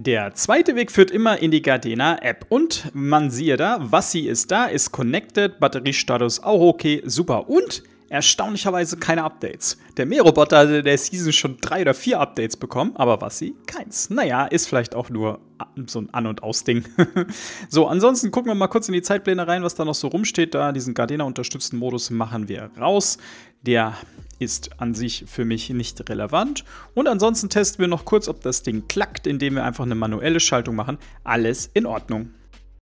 Der zweite Weg führt immer in die Gardena App und man siehe da, was sie ist da, ist connected, Batteriestatus auch okay, super und erstaunlicherweise keine Updates. Der Meerroboter hatte der Season schon drei oder vier Updates bekommen, aber was sie? Keins. Naja, ist vielleicht auch nur so ein An- und Aus-Ding. so, ansonsten gucken wir mal kurz in die Zeitpläne rein, was da noch so rumsteht. Da diesen Gardena unterstützten Modus machen wir raus. Der ist an sich für mich nicht relevant. Und ansonsten testen wir noch kurz, ob das Ding klackt, indem wir einfach eine manuelle Schaltung machen. Alles in Ordnung.